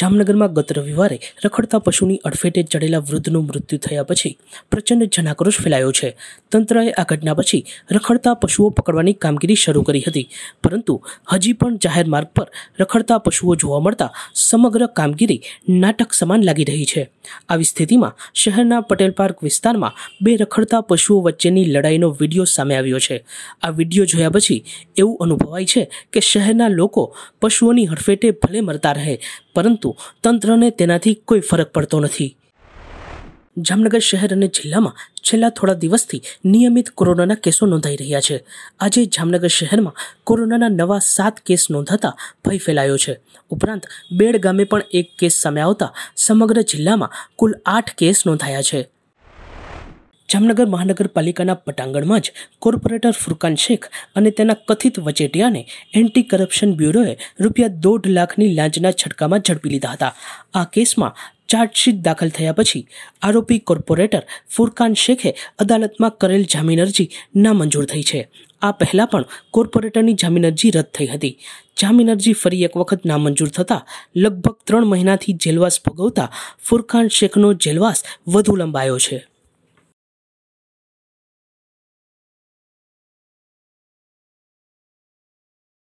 જામનગરમાં ગત રવિવારે રખડતા પશુની અડફેટે ચડેલા વૃદ્ધનું મૃત્યુ થયા પછી પ્રચંડ જનાક્રોશ ફેલાયો છે તંત્રએ આ ઘટના પછી રખડતા પશુઓ પકડવાની કામગીરી શરૂ કરી હતી પરંતુ હજી પણ જાહેર માર્ગ પર રખડતા પશુઓ જોવા મળતા સમગ્ર કામગીરી નાટક સમાન લાગી રહી છે આવી સ્થિતિમાં શહેરના પટેલ પાર્ક વિસ્તારમાં બે રખડતા પશુઓ વચ્ચેની લડાઈનો વિડીયો સામે આવ્યો છે આ વિડીયો જોયા પછી એવું અનુભવાય છે કે શહેરના લોકો પશુઓની હડફેટે ભલે મરતા રહે પરંતુ તંત્રને તેનાથી કોઈ ફરક પડતો નથી જામનગર શહેર અને જિલ્લામાં છેલ્લા થોડા દિવસથી નિયમિત કોરોનાના કેસો નોંધાઈ રહ્યા છે આજે જામનગર શહેરમાં કોરોનાના નવા સાત કેસ નોંધાતા ભય ફેલાયો છે ઉપરાંત બેડ ગામે પણ એક કેસ સામે આવતા સમગ્ર જિલ્લામાં કુલ આઠ કેસ નોંધાયા છે જામનગર મહાનગરપાલિકાના પટાંગણમાં જ કોર્પોરેટર ફુરકાન શેખ અને તેના કથિત વચેટિયાને એન્ટી કરપ્શન બ્યુરોએ રૂપિયા દોઢ લાખની લાંચના છટકામાં ઝડપી લીધા હતા આ કેસમાં ચાર્જશીટ દાખલ થયા પછી આરોપી કોર્પોરેટર ફુરકાન શેખે અદાલતમાં કરેલ જામીન અરજી નામંજૂર થઈ છે આ પહેલાં પણ કોર્પોરેટરની જામીન અરજી રદ થઈ હતી જામીન અરજી ફરી એક વખત નામંજૂર થતાં લગભગ ત્રણ મહિનાથી જેલવાસ ભોગવતા ફુરકાન શેખનો જેલવાસ વધુ લંબાયો છે